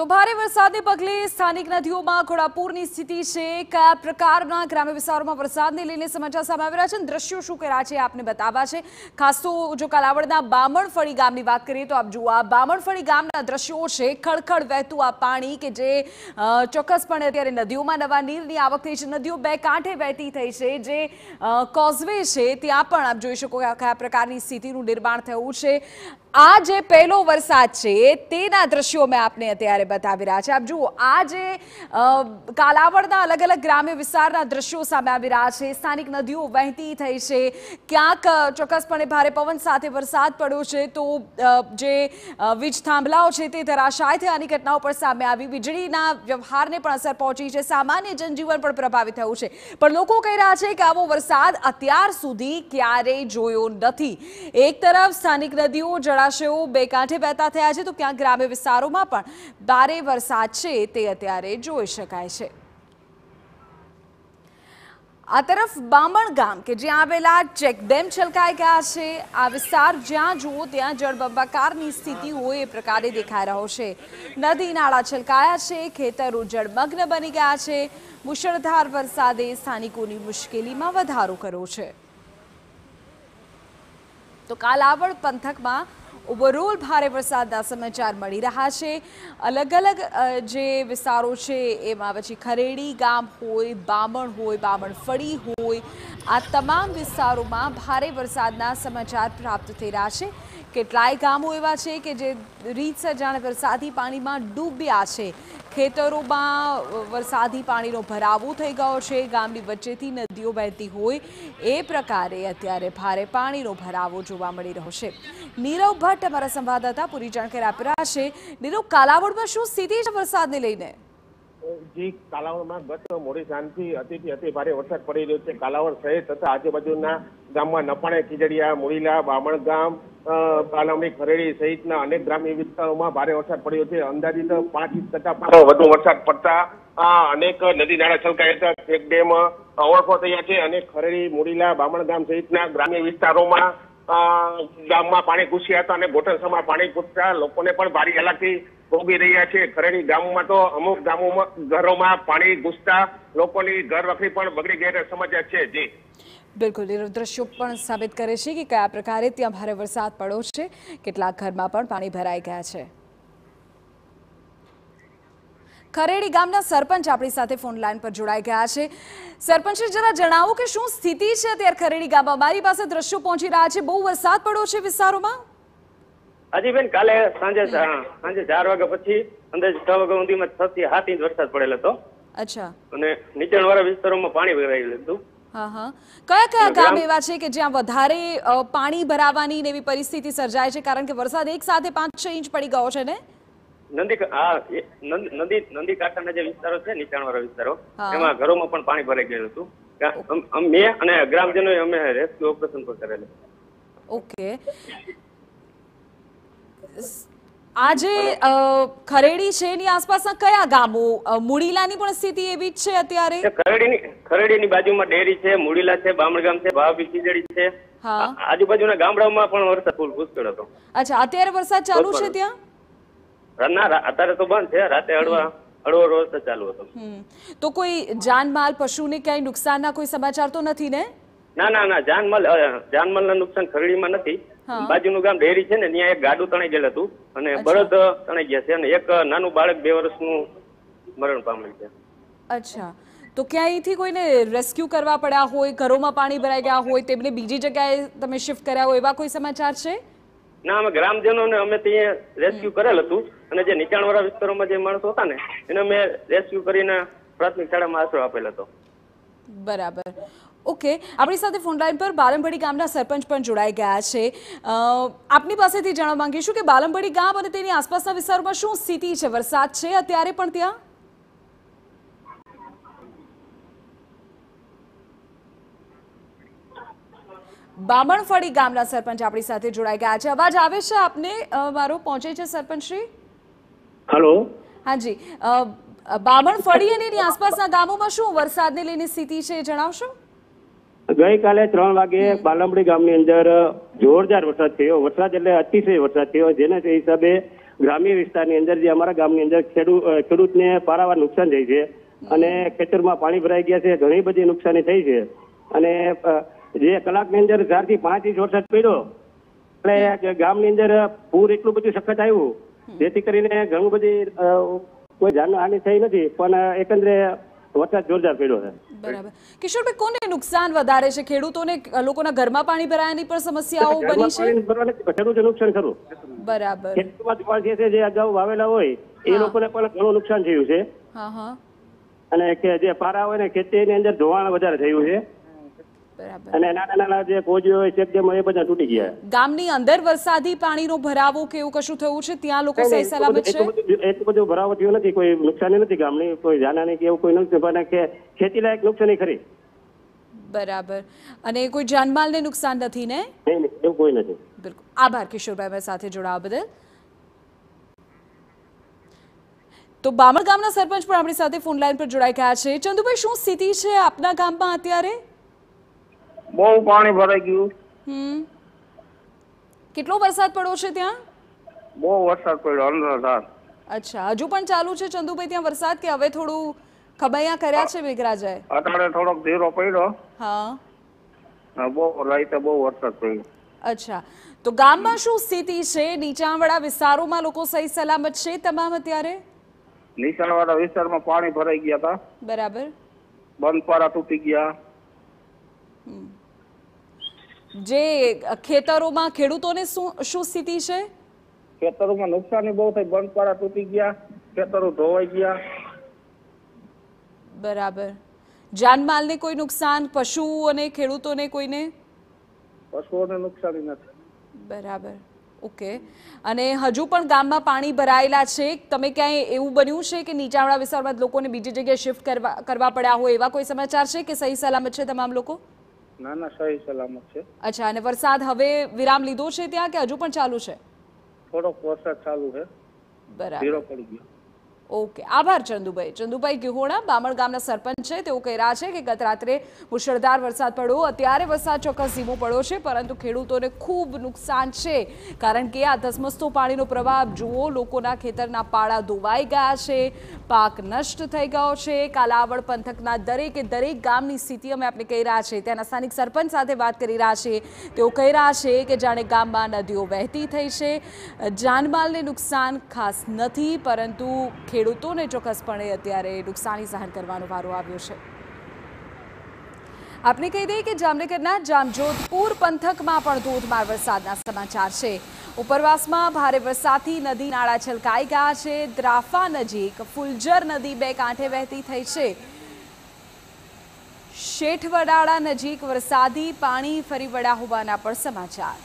તો ભારે વરસાદને પગલે સ્થાનિક નદીઓમાં ઘોડાપૂરની સ્થિતિ છે કયા પ્રકારના ગ્રામ્ય વિસ્તારોમાં વરસાદને લઈને સમાચાર સામે આવી રહ્યા છે દ્રશ્યો શું કર્યા છે આપને બતાવવા છે ખાસ તો જો કાલાવડના બામણફળી ગામની વાત કરીએ તો આપ જુઓ આ બામણફળી ગામના દ્રશ્યો છે ખળખળ વહેતું આ પાણી કે જે ચોક્કસપણે અત્યારે નદીઓમાં નવા નીરની આવક થઈ છે નદીઓ બે કાંઠે વહેતી થઈ છે જે કોઝવે છે ત્યાં પણ આપ જોઈ શકો કયા પ્રકારની સ્થિતિનું નિર્માણ થયું છે આ જે પહેલો વરસાદ છે તેના દ્રશ્યો મેં આપને અત્યારે બતાવી રહ્યા છે આપ જુઓ આ જે કાલાવડના અલગ અલગ ગ્રામ્ય વિસ્તારના દ્રશ્યો સામે આવી રહ્યા છે સ્થાનિક નદીઓ વહેતી થઈ છે ક્યાંક ચોક્કસપણે ભારે પવન સાથે વરસાદ પડ્યો છે તો જે વીજ થાંભલાઓ છે તે ધરાશાય આની ઘટનાઓ પણ સામે આવી વીજળીના વ્યવહારને પણ અસર પહોંચી છે સામાન્ય જનજીવન પણ પ્રભાવિત થયું છે પણ લોકો કહી રહ્યા છે કે આવો વરસાદ અત્યાર સુધી ક્યારેય જોયો નથી એક તરફ સ્થાનિક નદીઓ જળ જળાશયો બે કાંઠે વહેતા થયા છે તો ક્યાંક ગ્રામ્ય વિસ્તારોમાં પણ ભારે વરસાદ છે તે અત્યારે જોઈ શકાય છે આ તરફ બામણ ગામ કે જ્યાં આવેલા ચેકડેમ છલકાઈ ગયા છે આ વિસ્તાર જ્યાં જુઓ ત્યાં જળબંબાકારની સ્થિતિ હોય એ પ્રકારે દેખાઈ રહ્યો છે નદી નાળા છલકાયા છે ખેતરો જળમગ્ન બની ગયા છે મુશળધાર વરસાદે સ્થાનિકોની મુશ્કેલીમાં વધારો કર્યો છે તો કાલાવડ પંથકમાં ઓવરઓલ ભારે વરસાદના સમાચાર મળી રહ્યા છે અલગ અલગ જે વિસ્તારો છે એમાં પછી ખરેડી ગામ હોય બામણ હોય બામણ ફળી હોય આ તમામ વિસ્તારોમાં ભારે વરસાદના સમાચાર પ્રાપ્ત થઈ રહ્યા છે કેટલાય ગામો એવા છે કે જે રીતસર જાણે વરસાદી પાણીમાં ડૂબ્યા છે ખેતરોમાં વરસાદી પાણીનો ભરાવો થઈ ગયો છે ગામની વચ્ચેથી નદીઓ વહેતી હોય એ પ્રકારે અત્યારે ભારે પાણીનો ભરાવો જોવા મળી રહ્યો છે નીરવ ભટ્ટ અમારા સંવાદદાતા પૂરી જાણકારી આપી રહ્યા છે નીરવ કાલાવડમાં શું સ્થિતિ છે વરસાદને લઈને જે કાલાવડમાં ગત મોડી સાંજથી અતિથી અતિ ભારે વરસાદ પડી રહ્યો છે કાલાવડ શહેર તથા આજુબાજુના ગામમાં નપાણે ખીજડીયા મુળીલા બામણ ગામ કાલમણી ખરેડી સહિતના અનેક ગ્રામ્ય વિસ્તારોમાં ભારે વરસાદ પડ્યો છે અંદાજિત પાંચ ઇંચ કરતા વધુ વરસાદ પડતા આ અનેક નદી નાળા છલકાયા હતા ચેકડેમ ઓળખો થયા છે અને ખરેડી મુળીલા બામણ ગામ સહિતના ગ્રામ્ય વિસ્તારોમાં ગામમાં પાણી ઘૂસ્યા હતા અને ગોઠણસામાં પાણી ઘૂસતા લોકોને પણ ભારે હાલાકી ભોગી રહ્યા છે ખરેડી ગામોમાં તો અમુક ગામોમાં ઘરોમાં પાણી ઘૂસતા લોકોની ઘર વખરી પણ બગડી ગઈ સમજ્યા છે જી બિલકુલ એ પણ સાબિત કરે છે કે કયા પ્રકારે ત્યાં ભારે વરસાદ પડ્યો છે કેટલાક ઘરમાં પણ પાણી ભરાઈ ગયા છે ખરેડી ગામના સરપંચ આપણી સાથે ફોન લાઈન પર જોડાઈ ગયા છે સરપંચ જરા જણાવો કે શું સ્થિતિ છે અત્યારે ખરેડી ગામમાં મારી પાસે દ્રશ્યો પહોંચી રહ્યા છે બહુ વરસાદ પડ્યો છે વિસ્તારોમાં હાજીબેન કાલે સાંજે સાંજે ચાર વાગ્યા પછી અંદાજ છ વાગ્યા સુધીમાં છ થી સાત ઇંચ વરસાદ પડેલો હતો અચ્છા અને નીચાણવાળા વિસ્તારોમાં પાણી ભરાઈ હતું કયા કયા ગામ એવા છે કે જ્યાં વધારે પાણી ભરાવાની એવી પરિસ્થિતિ સર્જાય છે કારણ કે વરસાદ એક સાથે પાંચ છ ઇંચ પડી ગયો છે ને નદી આ નદી નદી કાંઠાના જે વિસ્તારો છે નીચાણવાળા વિસ્તારો એમાં ઘરોમાં પણ પાણી ભરાઈ ગયેલું હતું મેં અને ગ્રામજનોએ અમે રેસ્ક્યુ ઓપરેશન પણ કરેલું ઓકે આજે ખરેડી છે એની આસપાસના કયા ગામો મુડીલાની પણ સ્થિતિ એવી જ છે અત્યારે ખરેડીની ખરેડીની બાજુમાં ડેરી છે મુડીલા છે બામણગામ છે ભાવી ખીજડી છે આજુબાજુના ગામડાઓમાં પણ વરસાદ પુષ્કળ હતો અચ્છા અત્યારે વરસાદ ચાલુ છે ત્યાં અત્યારે તો બંધ છે રાતે હળવા હળવો રોજ ચાલુ હતો તો કોઈ જાનમાલ પશુ પશુને ક્યાંય ના કોઈ સમાચાર તો નથી ને ના ના ના જાનમાલ ના નુકસાન માં નથી બાજુનું ગામ ડેરી છે ને ત્યાં એક ગાડું તણાઈ ગયેલ હતું અને બળદ તણાઈ ગયા છે અને એક નાનું બાળક બે વર્ષનું મરણ પામેલ છે અચ્છા તો ક્યાંયથી કોઈને રેસ્ક્યુ કરવા પડ્યા હોય ઘરોમાં પાણી ભરાઈ ગયા હોય તેમને બીજી જગ્યાએ તમે શિફ્ટ કર્યા હોય એવા કોઈ સમાચાર છે ના અમે ગ્રામજનોને અમે ત્યાં રેસ્ક્યુ કરેલ હતું અને જે નીચાણવાળા વિસ્તારોમાં જે માણસો હતા ને એને મેં રેસ્ક્યુ કરીને પ્રાથમિક શાળામાં આશરો આપેલ હતો બરાબર ઓકે આપણી સાથે લાઈન પર બાલમબડી ગામના સરપંચ પણ જોડાઈ ગયા છે આપની પાસેથી જાણવા માંગીશું કે બાલમબડી ગામ અને તેની આસપાસના વિસ્તારમાં શું સ્થિતિ છે વરસાદ છે અત્યારે પણ ત્યાં બામણફળી ગામના સરપંચ આપણી સાથે જોડાઈ ગયા છે અવાજ આવે છે આપને મારો પહોંચે છે સરપંચ શ્રી હલો હાજી બામણફળી અને એની આસપાસના ગામોમાં શું વરસાદને લઈને સ્થિતિ છે જણાવશો ગઈકાલે ત્રણ વાગે બાલમડી ગામની અંદર જોરદાર વરસાદ થયો વરસાદ એટલે અતિશય વરસાદ થયો જેના હિસાબે ગ્રામ્ય વિસ્તારની અંદર જે અમારા ગામની અંદર ખેડૂત ખેડૂતને પારાવાર નુકસાન થઈ છે અને ખેતરમાં પાણી ભરાઈ ગયા છે ઘણી બધી નુકસાની થઈ છે અને જે ની અંદર ચાર થી પાંચ ઇંચ વરસાદ પડ્યો એટલે ગામની અંદર પૂર એટલું બધું સખત આવ્યું જેથી કરીને ઘણું બધી કોઈ જાનની હાનિ થઈ નથી પણ એકંદરે વરસાદ જોરદાર પડ્યો છે બરાબર કિશોરભાઈ કોને નુકસાન વધારે છે ખેડૂતોને લોકોના ઘરમાં પાણી ભરાયાની પણ સમસ્યાઓ બની છે ખેડૂતો નુકસાન ખરું બરાબર ખેડૂતોમાં જોવા છે જે અગાઉ વાવેલા હોય એ લોકોને પણ ઘણું નુકસાન થયું છે અને જે પારા હોય ને ખેતીની અંદર ધોવાણ વધારે થયું છે અને નાના નાના જે કોજીઓ હોય શેકડેમાં એ બધા તૂટી ગયા ગામની અંદર વરસાદી પાણીનો ભરાવો કે એવું કશું થયું છે ત્યાં લોકો સહી સલામત છે એટલું બધું ભરાવો થયો નથી કોઈ નુકસાની નથી ગામની કોઈ જાનાની કે એવું કોઈ નથી પણ કે ખેતી લાયક નુકસાની ખરી બરાબર અને કોઈ જાનમાલને નુકસાન નથી ને એવું કોઈ નથી બિલકુલ આભાર કિશોરભાઈ મારી સાથે જોડાવા બદલ તો બામણ ગામના સરપંચ પણ આપણી સાથે ફોન લાઈન પર જોડાઈ ગયા છે ચંદુભાઈ શું સ્થિતિ છે આપના ગામમાં અત્યારે બહુ પાણી ભરાઈ ગયું કેટલો વરસાદ પડ્યો છે ત્યાં બહુ વરસાદ પડ્યો અનરાધાર અચ્છા હજુ પણ ચાલુ છે ચંદુભાઈ ત્યાં વરસાદ કે હવે થોડું ખબૈયા કર્યા છે મેઘરાજાએ અત્યારે થોડોક ધીરો પડ્યો હા બહુ રાઈતે બહુ વરસાદ પડ્યો અચ્છા તો ગામમાં શું સ્થિતિ છે નીચાણવાળા વિસ્તારોમાં લોકો સહી સલામત છે તમામ અત્યારે નીચાણવાળા વિસ્તારમાં પાણી ભરાઈ ગયા હતા બરાબર બંધ પારા તૂટી ગયા હમ જે ખેતરોમાં ખેડૂતોને શું શું સ્થિતિ છે ખેતરોમાં નુકસાની બહુ થઈ બંધ તૂટી ગયા ખેતરો ધોવાઈ ગયા બરાબર જાનમાલને કોઈ નુકસાન પશુઓ અને ખેડૂતોને કોઈને પશુઓને નુકસાની નથી બરાબર ઓકે અને હજુ પણ ગામમાં પાણી ભરાયેલા છે તમે ક્યાંય એવું બન્યું છે કે નીચાણવાળા વિસ્તારમાં લોકોને બીજી જગ્યાએ શિફ્ટ કરવા કરવા પડ્યા હોય એવા કોઈ સમાચાર છે કે સહી સલામત છે તમામ લોકો ના ના સહી સલામત છે અચ્છા અને વરસાદ હવે વિરામ લીધો છે ત્યાં કે હજુ પણ ચાલુ છે થોડોક વરસાદ ચાલુ છે બરાબર પડી ગયો ઓકે આભાર ચંદુભાઈ ચંદુભાઈ ગિહોણા બામણ ગામના સરપંચ છે તેઓ કહી રહ્યા છે કે ગત રાત્રે મુશળધાર વરસાદ પડ્યો અત્યારે વરસાદ ચોક્કસ ધીમો પડ્યો છે પરંતુ ખેડૂતોને ખૂબ નુકસાન છે કારણ કે આ ધસમસતો પાણીનો પ્રવાહ જુઓ લોકોના ખેતરના પાળા ધોવાઈ ગયા છે પાક નષ્ટ થઈ ગયો છે કાલાવડ પંથકના દરેકે દરેક ગામની સ્થિતિ અમે આપણે કહી રહ્યા છીએ ત્યાંના સ્થાનિક સરપંચ સાથે વાત કરી રહ્યા છે તેઓ કહી રહ્યા છે કે જાણે ગામમાં નદીઓ વહેતી થઈ છે જાનમાલને નુકસાન ખાસ નથી પરંતુ ખેડ ખેડૂતોને ચોક્કસપણે અત્યારે નુકસાની સહન કરવાનો વારો આવ્યો છે આપણે કહી દઈએ કે જામનગરના જામજોધપુર પંથકમાં પણ ધોધમાર વરસાદના સમાચાર છે ઉપરવાસમાં ભારે વરસાદથી નદી નાળા છલકાઈ ગયા છે દ્રાફા નજીક ફુલજર નદી બે કાંઠે વહેતી થઈ છે શેઠ નજીક વરસાદી પાણી ફરી વળ્યા હોવાના પણ સમાચાર